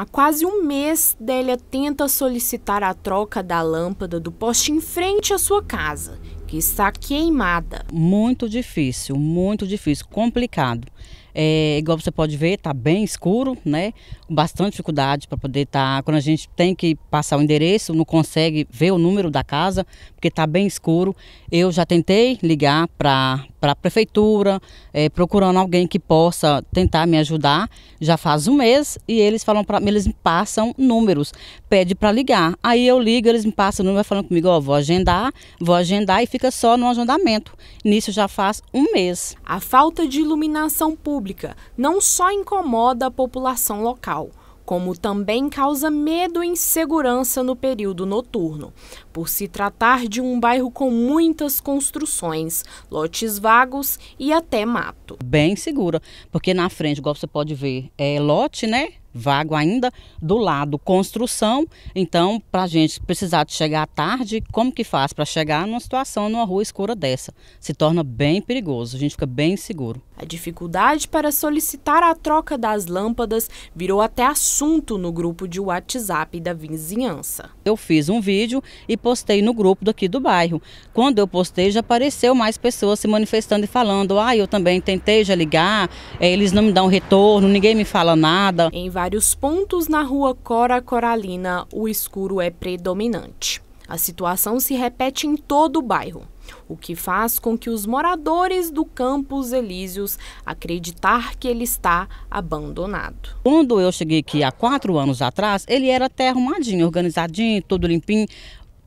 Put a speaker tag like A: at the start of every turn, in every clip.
A: Há quase um mês, Délia tenta solicitar a troca da lâmpada do poste em frente à sua casa, que está queimada. Muito difícil, muito
B: difícil, complicado. É, igual você pode ver, está bem escuro, né? Com bastante dificuldade para poder estar. Tá, quando a gente tem que passar o endereço, não consegue ver o número da casa, porque está bem escuro. Eu já tentei ligar para para a prefeitura, é, procurando alguém que possa tentar me ajudar. Já faz um mês e eles falam para eles me passam números, pede para ligar. Aí eu ligo, eles me passam o número falando comigo, ó, vou agendar, vou agendar e fica só no agendamento. Nisso já faz um mês. A
A: falta de iluminação pública não só incomoda a população local, como também causa medo e insegurança no período noturno. Por se tratar de um bairro com muitas construções, lotes vagos e até mato.
B: Bem segura, porque na frente, igual você pode ver, é lote, né? vago ainda, do lado construção. Então, para a gente precisar de chegar à tarde, como que faz para chegar numa situação, numa rua escura dessa? Se torna bem perigoso, a gente fica bem inseguro.
A: A dificuldade para solicitar a troca das lâmpadas virou até assunto no grupo de WhatsApp da vizinhança.
B: Eu fiz um vídeo e postei no grupo daqui do bairro. Quando eu postei, já apareceu mais pessoas se manifestando e falando: ah, eu também tentei já ligar, eh, eles não me dão retorno, ninguém me fala nada.
A: Em vários pontos na rua Cora Coralina, o escuro é predominante. A situação se repete em todo o bairro, o que faz com que os moradores do Campos Elíseos acreditar que ele está abandonado.
B: Quando eu cheguei aqui há quatro anos atrás, ele era até arrumadinho, organizadinho, todo limpinho.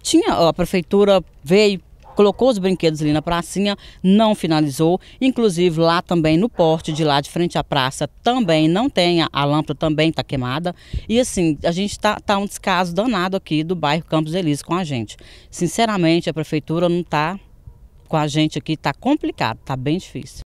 B: Tinha a prefeitura veio colocou os brinquedos ali na pracinha, não finalizou. Inclusive lá também no porte de lá de frente à praça também não tem, a lâmpada também está queimada. E assim, a gente está tá um descaso danado aqui do bairro Campos Elíseos com a gente. Sinceramente, a prefeitura não está com a gente aqui, está complicado, está bem difícil.